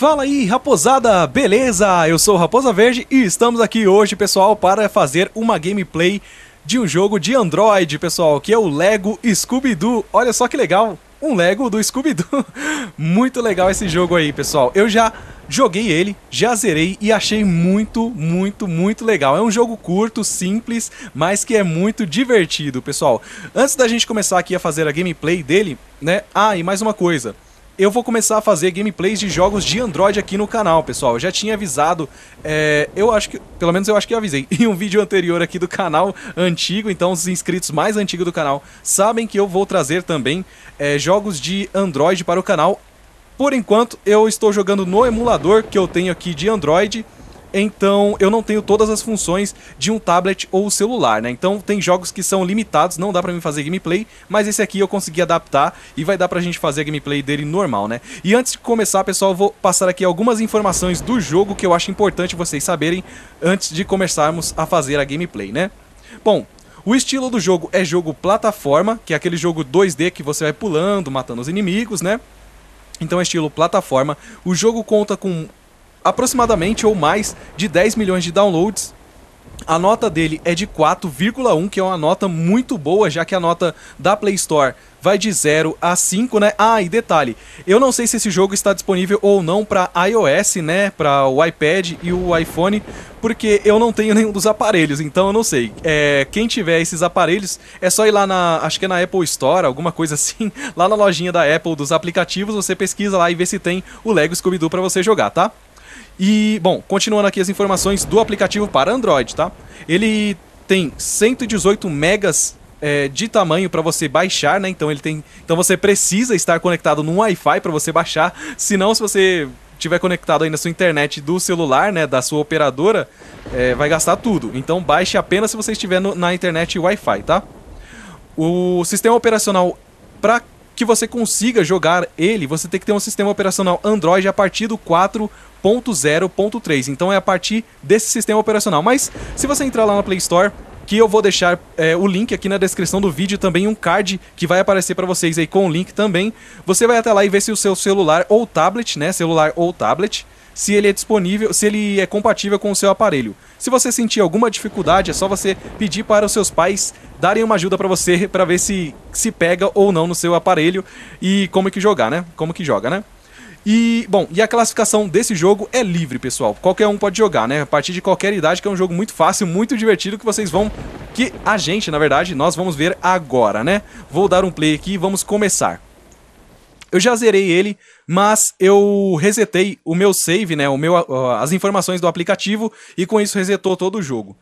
Fala aí, raposada, beleza? Eu sou o Raposa Verde e estamos aqui hoje, pessoal, para fazer uma gameplay de um jogo de Android, pessoal, que é o Lego Scooby-Doo. Olha só que legal, um Lego do Scooby-Doo. muito legal esse jogo aí, pessoal. Eu já joguei ele, já zerei e achei muito, muito, muito legal. É um jogo curto, simples, mas que é muito divertido, pessoal. Antes da gente começar aqui a fazer a gameplay dele, né? Ah, e mais uma coisa eu vou começar a fazer gameplays de jogos de Android aqui no canal, pessoal. Eu já tinha avisado, é, eu acho que, pelo menos eu acho que eu avisei, em um vídeo anterior aqui do canal antigo, então os inscritos mais antigos do canal sabem que eu vou trazer também é, jogos de Android para o canal. Por enquanto, eu estou jogando no emulador que eu tenho aqui de Android, então, eu não tenho todas as funções de um tablet ou celular, né? Então, tem jogos que são limitados, não dá para mim fazer gameplay, mas esse aqui eu consegui adaptar e vai dar pra gente fazer a gameplay dele normal, né? E antes de começar, pessoal, eu vou passar aqui algumas informações do jogo que eu acho importante vocês saberem antes de começarmos a fazer a gameplay, né? Bom, o estilo do jogo é jogo plataforma, que é aquele jogo 2D que você vai pulando, matando os inimigos, né? Então é estilo plataforma. O jogo conta com aproximadamente ou mais de 10 milhões de downloads a nota dele é de 4,1, que é uma nota muito boa, já que a nota da Play Store vai de 0 a 5, né? Ah, e detalhe, eu não sei se esse jogo está disponível ou não para iOS, né, para o iPad e o iPhone, porque eu não tenho nenhum dos aparelhos, então eu não sei. É, quem tiver esses aparelhos, é só ir lá na, acho que é na Apple Store, alguma coisa assim, lá na lojinha da Apple dos aplicativos, você pesquisa lá e vê se tem o Lego Scooby-Doo para você jogar, tá? E, bom, continuando aqui as informações do aplicativo para Android, tá? Ele tem 118 megas é, de tamanho para você baixar, né? Então ele tem, então você precisa estar conectado no Wi-Fi para você baixar. Senão, se você tiver conectado aí na sua internet do celular, né, da sua operadora, é, vai gastar tudo. Então baixe apenas se você estiver no, na internet Wi-Fi, tá? O sistema operacional para que você consiga jogar ele, você tem que ter um sistema operacional Android a partir do 4.0.3. Então é a partir desse sistema operacional. Mas se você entrar lá na Play Store, que eu vou deixar é, o link aqui na descrição do vídeo também um card que vai aparecer para vocês aí com o link também. Você vai até lá e ver se o seu celular ou tablet, né, celular ou tablet se ele é disponível, se ele é compatível com o seu aparelho. Se você sentir alguma dificuldade, é só você pedir para os seus pais darem uma ajuda para você para ver se se pega ou não no seu aparelho e como que jogar, né? Como que joga, né? E, bom, e a classificação desse jogo é livre, pessoal. Qualquer um pode jogar, né? A partir de qualquer idade, que é um jogo muito fácil, muito divertido, que vocês vão... Que a gente, na verdade, nós vamos ver agora, né? Vou dar um play aqui e vamos começar. Eu já zerei ele, mas eu resetei o meu save, né? O meu, as informações do aplicativo e com isso resetou todo o jogo.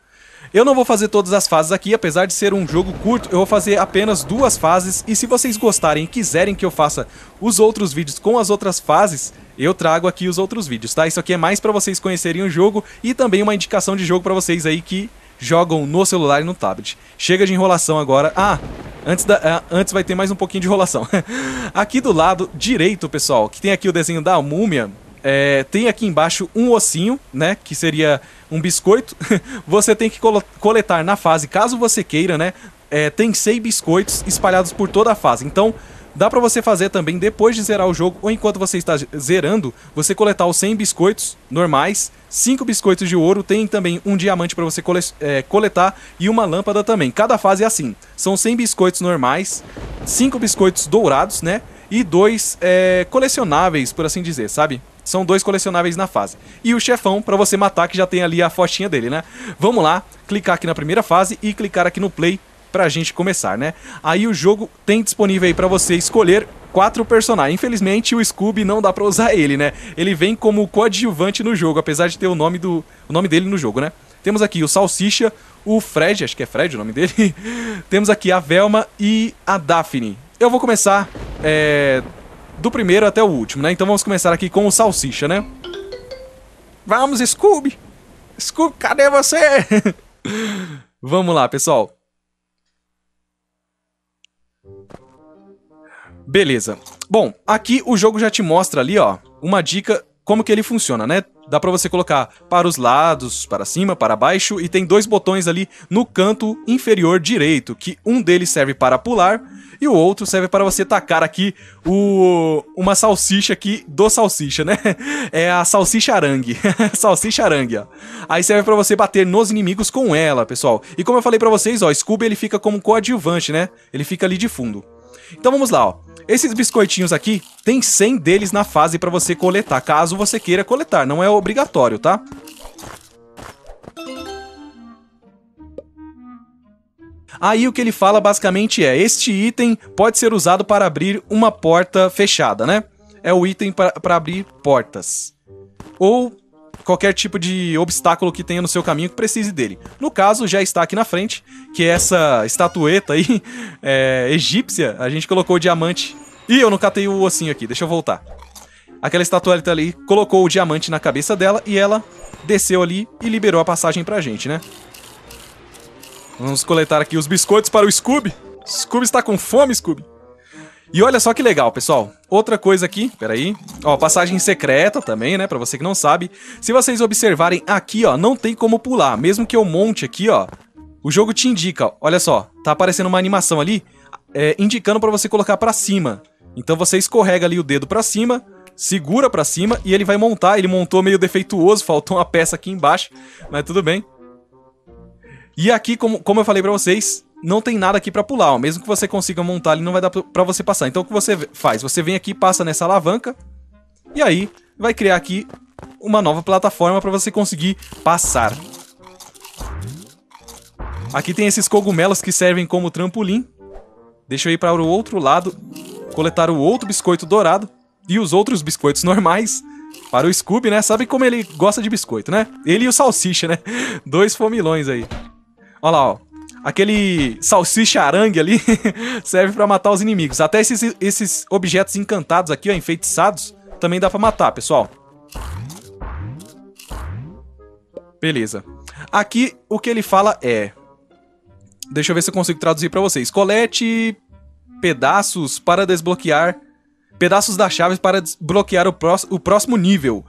Eu não vou fazer todas as fases aqui, apesar de ser um jogo curto, eu vou fazer apenas duas fases. E se vocês gostarem e quiserem que eu faça os outros vídeos com as outras fases, eu trago aqui os outros vídeos, tá? Isso aqui é mais para vocês conhecerem o jogo e também uma indicação de jogo para vocês aí que jogam no celular e no tablet. Chega de enrolação agora. Ah, antes, da, ah, antes vai ter mais um pouquinho de enrolação. aqui do lado direito, pessoal, que tem aqui o desenho da múmia, é, tem aqui embaixo um ossinho, né? Que seria um biscoito. você tem que coletar na fase, caso você queira, né? É, tem seis biscoitos espalhados por toda a fase. Então, Dá para você fazer também depois de zerar o jogo ou enquanto você está zerando, você coletar os 100 biscoitos normais, 5 biscoitos de ouro, tem também um diamante para você cole é, coletar e uma lâmpada também. Cada fase é assim. São 100 biscoitos normais, 5 biscoitos dourados, né? E dois é, colecionáveis, por assim dizer, sabe? São dois colecionáveis na fase. E o chefão para você matar, que já tem ali a fotinha dele, né? Vamos lá, clicar aqui na primeira fase e clicar aqui no play pra gente começar, né? Aí o jogo tem disponível aí pra você escolher quatro personagens. Infelizmente, o Scooby não dá pra usar ele, né? Ele vem como coadjuvante no jogo, apesar de ter o nome, do, o nome dele no jogo, né? Temos aqui o Salsicha, o Fred, acho que é Fred o nome dele. Temos aqui a Velma e a Daphne. Eu vou começar é, do primeiro até o último, né? Então vamos começar aqui com o Salsicha, né? Vamos, Scooby! Scooby, cadê você? vamos lá, pessoal. Beleza. Bom, aqui o jogo já te mostra ali, ó, uma dica como que ele funciona, né? Dá para você colocar para os lados, para cima, para baixo e tem dois botões ali no canto inferior direito, que um deles serve para pular e o outro serve para você tacar aqui o uma salsicha aqui do salsicha, né? É a salsicha arangue. salsicha arangue, ó. Aí serve para você bater nos inimigos com ela, pessoal. E como eu falei para vocês, ó, Scooby ele fica como coadjuvante, né? Ele fica ali de fundo. Então vamos lá, ó. Esses biscoitinhos aqui, tem 100 deles na fase para você coletar, caso você queira coletar, não é obrigatório, tá? Aí o que ele fala basicamente é: este item pode ser usado para abrir uma porta fechada, né? É o item para abrir portas. Ou qualquer tipo de obstáculo que tenha no seu caminho que precise dele. No caso, já está aqui na frente, que é essa estatueta aí, é, egípcia. A gente colocou diamante Ih, eu não catei o ossinho aqui, deixa eu voltar. Aquela estatueta tá ali colocou o diamante na cabeça dela e ela desceu ali e liberou a passagem pra gente, né? Vamos coletar aqui os biscoitos para o Scooby. Scooby está com fome, Scooby. E olha só que legal, pessoal. Outra coisa aqui, peraí. Ó, passagem secreta também, né? Pra você que não sabe. Se vocês observarem aqui, ó, não tem como pular. Mesmo que eu monte aqui, ó. O jogo te indica, ó, olha só. Tá aparecendo uma animação ali, é, indicando pra você colocar pra cima. Então você escorrega ali o dedo para cima, segura para cima e ele vai montar. Ele montou meio defeituoso, faltou uma peça aqui embaixo, mas tudo bem. E aqui, como, como eu falei para vocês, não tem nada aqui para pular, ó. Mesmo que você consiga montar, ele não vai dar para você passar. Então o que você faz? Você vem aqui, passa nessa alavanca e aí vai criar aqui uma nova plataforma para você conseguir passar. Aqui tem esses cogumelos que servem como trampolim. Deixa eu ir para o outro lado coletar o outro biscoito dourado e os outros biscoitos normais para o Scooby, né? Sabe como ele gosta de biscoito, né? Ele e o Salsicha, né? Dois fomilões aí. Olha lá, ó. Aquele salsicha arangue ali serve para matar os inimigos. Até esses, esses objetos encantados aqui, ó, enfeitiçados, também dá para matar, pessoal. Beleza. Aqui o que ele fala é... Deixa eu ver se eu consigo traduzir para vocês. Colete pedaços para desbloquear. Pedaços da chave para desbloquear o, o próximo nível.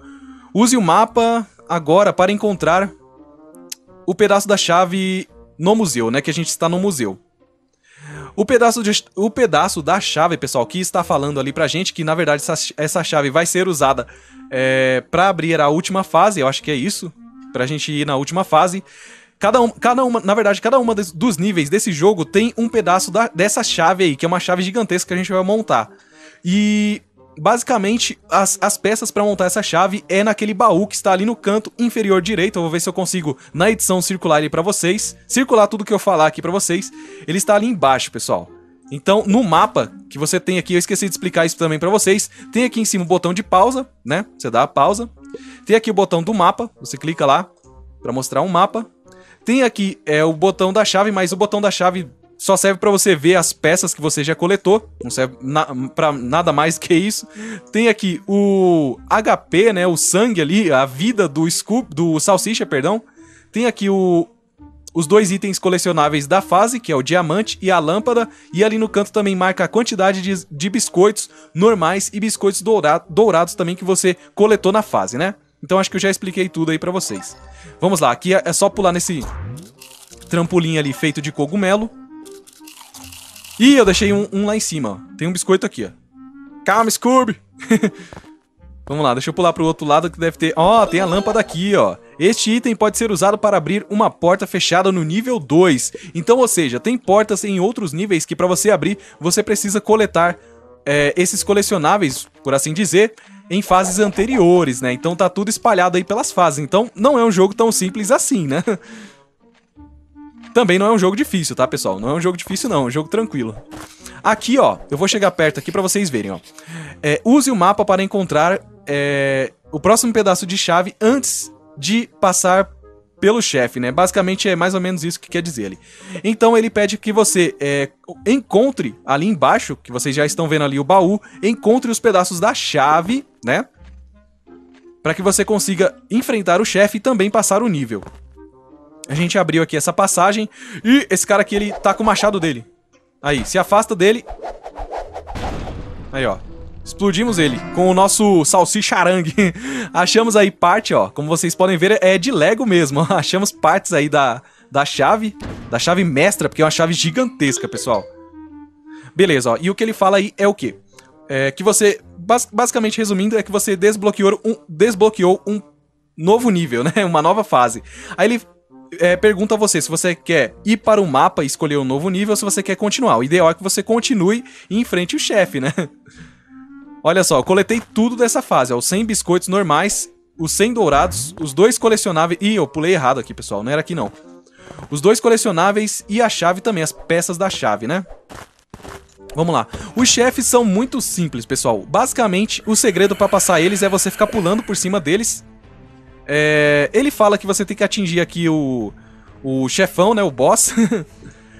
Use o mapa agora para encontrar o pedaço da chave no museu, né? Que a gente está no museu. O pedaço, de, o pedaço da chave, pessoal, que está falando ali pra gente que, na verdade, essa, essa chave vai ser usada é, eh, para abrir a última fase, eu acho que é isso. Pra gente ir na última fase. Cada, um, cada uma, na verdade, cada uma des, dos níveis desse jogo tem um pedaço da, dessa chave aí, que é uma chave gigantesca que a gente vai montar. E basicamente as, as peças para montar essa chave é naquele baú que está ali no canto inferior direito. Eu vou ver se eu consigo na edição circular ele para vocês, circular tudo que eu falar aqui para vocês. Ele está ali embaixo, pessoal. Então, no mapa que você tem aqui, eu esqueci de explicar isso também para vocês. Tem aqui em cima o botão de pausa, né? Você dá a pausa. Tem aqui o botão do mapa, você clica lá para mostrar um mapa. Tem aqui é o botão da chave, mas o botão da chave só serve para você ver as peças que você já coletou, não serve na, para nada mais que isso. Tem aqui o HP, né, o sangue ali, a vida do Scoop, do salsicha, perdão. Tem aqui o os dois itens colecionáveis da fase, que é o diamante e a lâmpada, e ali no canto também marca a quantidade de, de biscoitos normais e biscoitos dourado, dourados também que você coletou na fase, né? Então acho que eu já expliquei tudo aí para vocês. Vamos lá, aqui é, é só pular nesse trampolim ali feito de cogumelo. Ih, eu deixei um, um lá em cima, ó. Tem um biscoito aqui, ó. Calma, Scooby! Vamos lá, deixa eu pular pro outro lado que deve ter... Ó, oh, tem a lâmpada aqui, ó. Este item pode ser usado para abrir uma porta fechada no nível 2. Então, ou seja, tem portas em outros níveis que para você abrir, você precisa coletar é, esses colecionáveis, por assim dizer, em fases anteriores, né? Então tá tudo espalhado aí pelas fases. Então não é um jogo tão simples assim, né? Também não é um jogo difícil, tá, pessoal? Não é um jogo difícil, não. É um jogo tranquilo. Aqui, ó. Eu vou chegar perto aqui pra vocês verem, ó. É, use o mapa para encontrar é, o próximo pedaço de chave antes de passar pelo chefe, né? Basicamente é mais ou menos isso que quer dizer ali. Então ele pede que você é, encontre ali embaixo, que vocês já estão vendo ali o baú, encontre os pedaços da chave, né? Para que você consiga enfrentar o chefe e também passar o nível. A gente abriu aqui essa passagem e esse cara aqui ele tá com o machado dele. Aí, se afasta dele. Aí, ó. Explodimos ele com o nosso salsicharangue. Achamos aí parte, ó. Como vocês podem ver, é de Lego mesmo. Achamos partes aí da, da chave, da chave mestra, porque é uma chave gigantesca, pessoal. Beleza, ó. E o que ele fala aí é o quê? É que você, bas basicamente resumindo, é que você desbloqueou um, desbloqueou um novo nível, né? Uma nova fase. Aí ele é, pergunta a você se você quer ir para o mapa e escolher um novo nível ou se você quer continuar. O ideal é que você continue e enfrente o chefe, né? Olha só, coletei tudo dessa fase, ó, os 100 biscoitos normais, os 100 dourados, os dois colecionáveis... Ih, eu pulei errado aqui, pessoal, não era aqui não. Os dois colecionáveis e a chave também, as peças da chave, né? Vamos lá. Os chefes são muito simples, pessoal. Basicamente, o segredo para passar eles é você ficar pulando por cima deles. É... Ele fala que você tem que atingir aqui o, o chefão, né? O boss.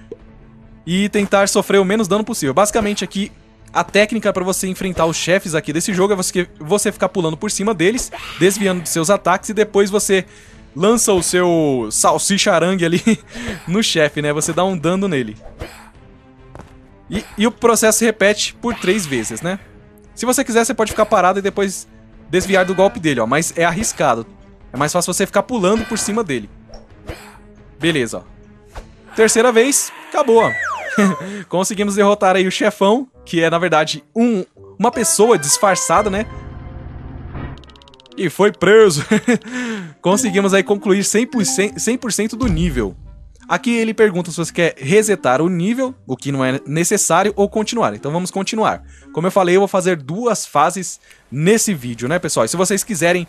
e tentar sofrer o menos dano possível. Basicamente aqui, a técnica para você enfrentar os chefes aqui desse jogo é você, você ficar pulando por cima deles, desviando de seus ataques e depois você lança o seu salsicharangue ali no chefe, né? Você dá um dano nele. E, e, o processo se repete por três vezes, né? Se você quiser, você pode ficar parado e depois desviar do golpe dele, ó. Mas é arriscado. É mais fácil você ficar pulando por cima dele. Beleza, ó. Terceira vez, acabou, ó. Conseguimos derrotar aí o chefão que é, na verdade, um, uma pessoa disfarçada, né? E foi preso. Conseguimos aí concluir 100%, 100 do nível. Aqui ele pergunta se você quer resetar o nível, o que não é necessário, ou continuar. Então vamos continuar. Como eu falei, eu vou fazer duas fases nesse vídeo, né, pessoal? E se vocês quiserem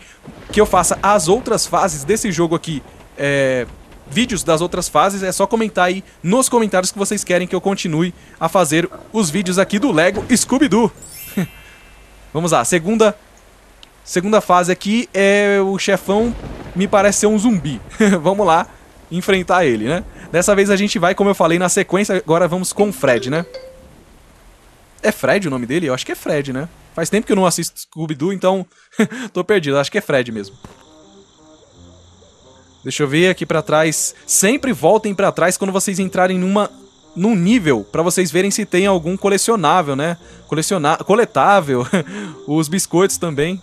que eu faça as outras fases desse jogo aqui é, vídeos das outras fases, é só comentar aí nos comentários que vocês querem que eu continue a fazer os vídeos aqui do Lego Scooby-Doo. Vamos lá, segunda, segunda fase aqui é o chefão, me parece ser um zumbi. vamos lá enfrentar ele, né? Dessa vez a gente vai, como eu falei, na sequência, agora vamos com o Fred, né? É Fred o nome dele? Eu acho que é Fred, né? Faz tempo que eu não assisto Scooby-Doo, então tô perdido. Acho que é Fred mesmo. Deixa eu ver aqui para trás. Sempre voltem para trás quando vocês entrarem numa num nível para vocês verem se tem algum colecionável, né? Colecionar coletável. Os biscoitos também.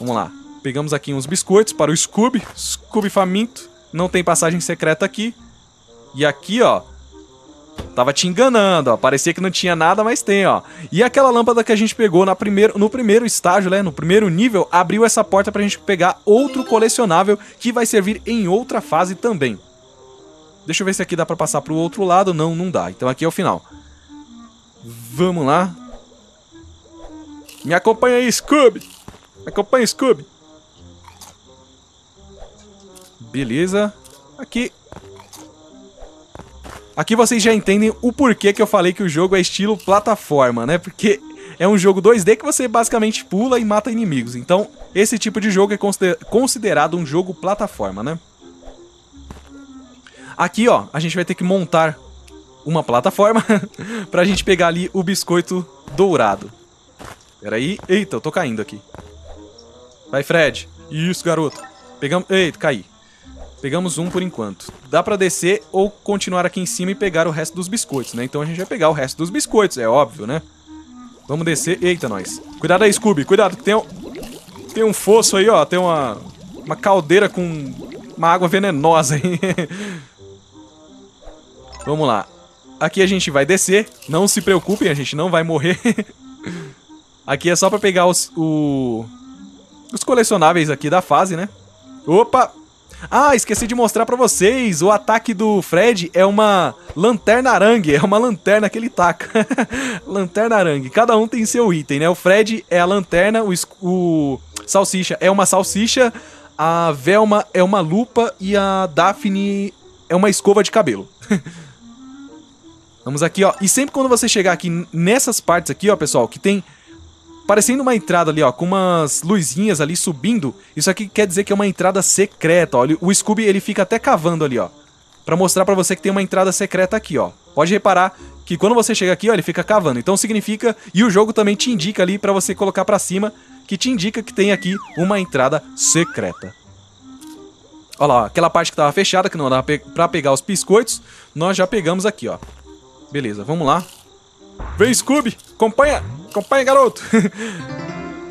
Vamos lá. Pegamos aqui uns biscoitos para o Scooby. Scooby faminto. Não tem passagem secreta aqui. E aqui, ó, Tava te enganando, ó. Parecia que não tinha nada, mas tem, ó. E aquela lâmpada que a gente pegou na primeiro, no primeiro estágio, né? No primeiro nível, abriu essa porta pra gente pegar outro colecionável que vai servir em outra fase também. Deixa eu ver se aqui dá pra passar pro outro lado. Não, não dá. Então aqui é o final. Vamos lá. Me acompanha aí, Scooby. Me acompanha, Scooby. Beleza. Aqui Aqui vocês já entendem o porquê que eu falei que o jogo é estilo plataforma, né? Porque é um jogo 2D que você basicamente pula e mata inimigos. Então, esse tipo de jogo é considerado um jogo plataforma, né? Aqui, ó, a gente vai ter que montar uma plataforma pra gente pegar ali o biscoito dourado. Peraí, Eita, eu tô caindo aqui. Vai, Fred. Isso, garoto. Pegamos... Eita, caí. Pegamos um por enquanto. Dá para descer ou continuar aqui em cima e pegar o resto dos biscoitos, né? Então a gente vai pegar o resto dos biscoitos, é óbvio, né? Vamos descer. Eita, nós. Cuidado aí, Scooby. Cuidado, que tem um... Tem um fosso aí, ó. Tem uma... Uma caldeira com uma água venenosa aí. Vamos lá. Aqui a gente vai descer. Não se preocupem, a gente não vai morrer. aqui é só pra pegar os... O... Os colecionáveis aqui da fase, né? Opa! Ah, esqueci de mostrar para vocês. O ataque do Fred é uma lanterna arangue. É uma lanterna que ele taca. lanterna arangue. Cada um tem seu item, né? O Fred é a lanterna, o, o salsicha é uma salsicha, a Velma é uma lupa e a Daphne é uma escova de cabelo. Vamos aqui, ó. E sempre quando você chegar aqui nessas partes aqui, ó, pessoal, que tem parecendo uma entrada ali, ó, com umas luzinhas ali subindo. Isso aqui quer dizer que é uma entrada secreta, ó. O Scooby, ele fica até cavando ali, ó, para mostrar para você que tem uma entrada secreta aqui, ó. Pode reparar que quando você chega aqui, ó, ele fica cavando. Então significa e o jogo também te indica ali para você colocar para cima que te indica que tem aqui uma entrada secreta. Olha lá, aquela parte que tava fechada, que não dava pe pra pegar os biscoitos, nós já pegamos aqui, ó. Beleza, vamos lá. Vem, Scooby! Acompanha! Acompanha, garoto!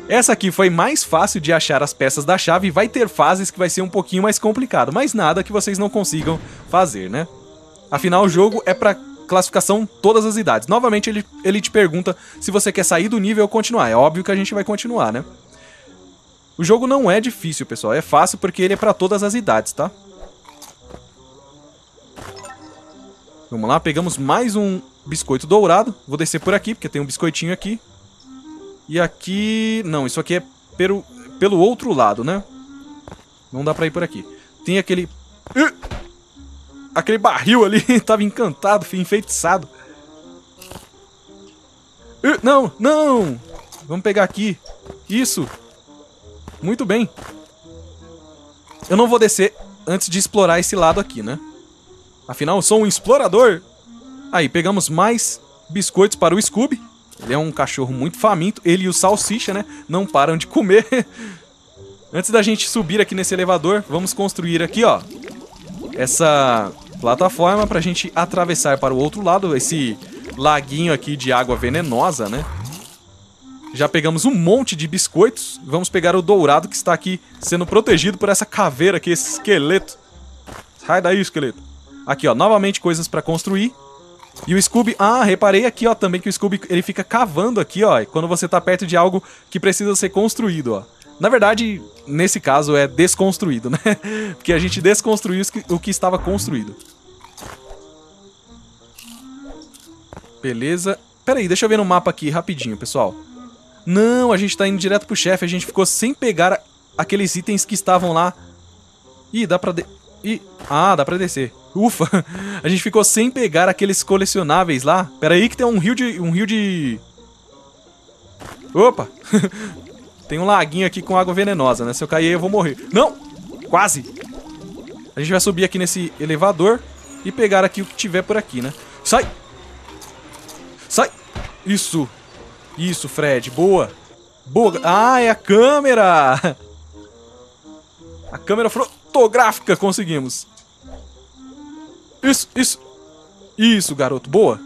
Essa aqui foi mais fácil de achar as peças da chave e vai ter fases que vai ser um pouquinho mais complicado, mas nada que vocês não consigam fazer, né? Afinal, o jogo é para classificação todas as idades. Novamente, ele, ele te pergunta se você quer sair do nível ou continuar. É óbvio que a gente vai continuar, né? O jogo não é difícil, pessoal. É fácil porque ele é para todas as idades, tá? Vamos lá, pegamos mais um biscoito dourado. Vou descer por aqui, porque tem um biscoitinho aqui. E aqui... Não, isso aqui é pelo, pelo outro lado, né? Não dá pra ir por aqui. Tem aquele... Aquele barril ali. Tava encantado, enfeitiçado. Não, não! Vamos pegar aqui. Isso. Muito bem. Eu não vou descer antes de explorar esse lado aqui, né? Afinal, sou um explorador. Aí pegamos mais biscoitos para o Scooby. Ele é um cachorro muito faminto. Ele e o Salsicha, né? Não param de comer. Antes da gente subir aqui nesse elevador, vamos construir aqui, ó. Essa plataforma para a gente atravessar para o outro lado. Esse laguinho aqui de água venenosa, né? Já pegamos um monte de biscoitos. Vamos pegar o dourado que está aqui sendo protegido por essa caveira aqui, esse esqueleto. Sai daí, esqueleto. Aqui, ó, novamente coisas pra construir. E o Scooby, ah, reparei aqui, ó, também que o Scooby, ele fica cavando aqui, ó, quando você tá perto de algo que precisa ser construído, ó. Na verdade, nesse caso é desconstruído, né? Porque a gente desconstruiu o que estava construído. Beleza. Pera aí, deixa eu ver no mapa aqui rapidinho, pessoal. Não, a gente tá indo direto pro chefe, a gente ficou sem pegar aqueles itens que estavam lá. Ih, dá pra... De... E... Ah, dá pra descer. Ufa! A gente ficou sem pegar aqueles colecionáveis lá. Pera aí que tem um rio de... Um rio de... Opa! tem um laguinho aqui com água venenosa, né? Se eu cair eu vou morrer. Não! Quase! A gente vai subir aqui nesse elevador e pegar aqui o que tiver por aqui, né? Sai! Sai! Isso! Isso, Fred. Boa! Boa! Ah, é a câmera! A câmera... Fro fotográfica conseguimos. Isso, isso. Isso, garoto. Boa.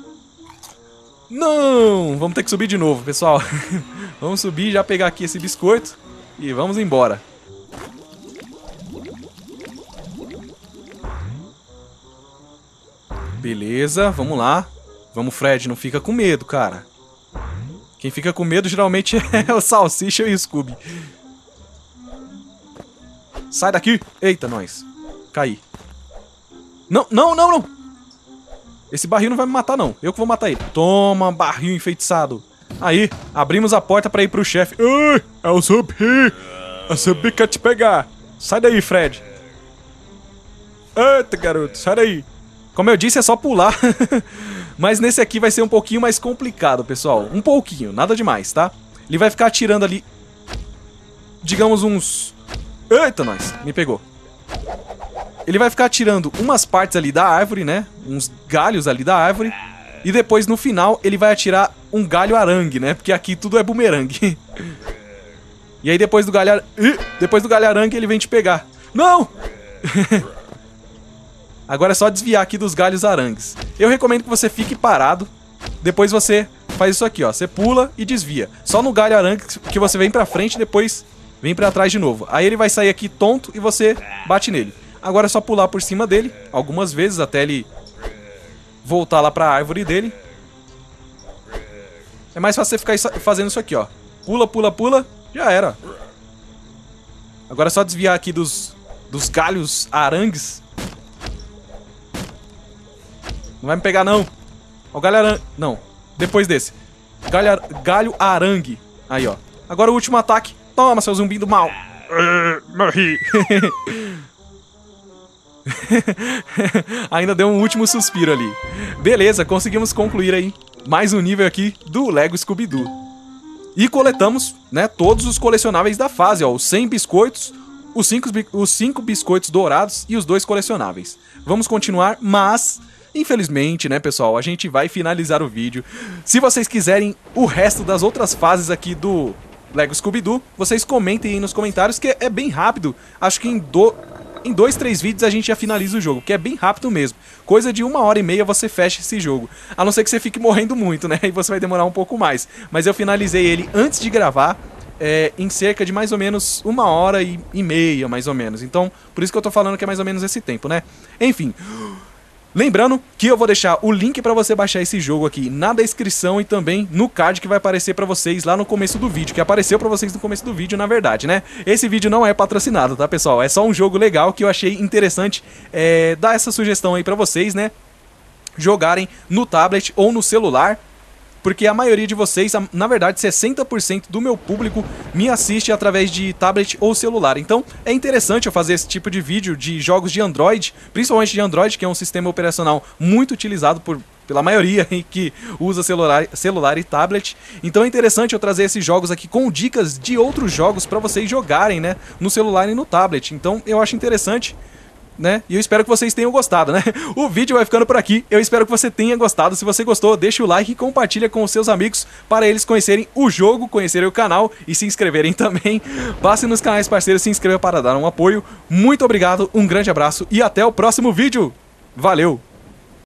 Não! Vamos ter que subir de novo, pessoal. vamos subir, já pegar aqui esse biscoito e vamos embora. Beleza, vamos lá. Vamos, Fred, não fica com medo, cara. Quem fica com medo geralmente é o Salsicha e o Scooby. Sai daqui! Eita, nós. Caí. Não, não, não, não! Esse barril não vai me matar, não. Eu que vou matar ele. Toma, barril enfeitiçado. Aí, abrimos a porta pra ir pro chefe. Ai, é o subi! É o subi quer te pegar. Sai daí, Fred. Eita, garoto, sai daí. Como eu disse, é só pular. Mas nesse aqui vai ser um pouquinho mais complicado, pessoal. Um pouquinho, nada demais, tá? Ele vai ficar atirando ali, digamos, uns Eita, nós. Me pegou. Ele vai ficar tirando umas partes ali da árvore, né? Uns galhos ali da árvore. E depois, no final, ele vai atirar um galho arangue, né? Porque aqui tudo é bumerangue. e aí, depois do galho... Depois do galho arangue, ele vem te pegar. Não! Agora é só desviar aqui dos galhos arangues. Eu recomendo que você fique parado. Depois você faz isso aqui, ó. Você pula e desvia. Só no galho arangue que você vem pra frente, depois Vem para trás de novo. Aí ele vai sair aqui tonto e você bate nele. Agora é só pular por cima dele, algumas vezes, até ele voltar lá pra árvore dele. É mais fácil você ficar fazendo isso aqui, ó. Pula, pula, pula. Já era. Agora é só desviar aqui dos, dos galhos arangues. Não vai me pegar, não. Ó, o galho arangue... Não. Depois desse. Galho, ar... galho arangue. Aí, ó. Agora o último ataque. Toma, seu zumbi do mal. Ah, morri. Ainda deu um último suspiro ali. Beleza, conseguimos concluir aí mais um nível aqui do Lego Scooby-Doo. E coletamos, né, todos os colecionáveis da fase, ó, os 100 biscoitos, os 5, os 5 biscoitos dourados e os dois colecionáveis. Vamos continuar, mas Infelizmente, né, pessoal, a gente vai finalizar o vídeo. Se vocês quiserem o resto das outras fases aqui do Lego Scooby-Doo, vocês comentem aí nos comentários, que é bem rápido. Acho que em, do... em dois, três vídeos a gente já finaliza o jogo, que é bem rápido mesmo. Coisa de uma hora e meia você fecha esse jogo. A não ser que você fique morrendo muito, né? E você vai demorar um pouco mais. Mas eu finalizei ele antes de gravar, é, em cerca de mais ou menos uma hora e, e meia, mais ou menos. Então, por isso que eu tô falando que é mais ou menos esse tempo, né? Enfim... Lembrando que eu vou deixar o link para você baixar esse jogo aqui na descrição e também no card que vai aparecer para vocês lá no começo do vídeo, que apareceu para vocês no começo do vídeo, na verdade, né? Esse vídeo não é patrocinado, tá, pessoal? É só um jogo legal que eu achei interessante é, dar essa sugestão aí para vocês, né? Jogarem no tablet ou no celular, porque a maioria de vocês, na verdade 60% do meu público, me assiste através de tablet ou celular. Então é interessante eu fazer esse tipo de vídeo de jogos de Android, principalmente de Android, que é um sistema operacional muito utilizado por, pela maioria que usa celular, celular e tablet. Então é interessante eu trazer esses jogos aqui com dicas de outros jogos para vocês jogarem, né, no celular e no tablet. Então eu acho interessante né? E eu espero que vocês tenham gostado, né? O vídeo vai ficando por aqui. Eu espero que você tenha gostado. Se você gostou, deixa o like e compartilha com os seus amigos para eles conhecerem o jogo, conhecerem o canal e se inscreverem também. Passe nos canais parceiros, se inscreva para dar um apoio. Muito obrigado, um grande abraço e até o próximo vídeo. Valeu!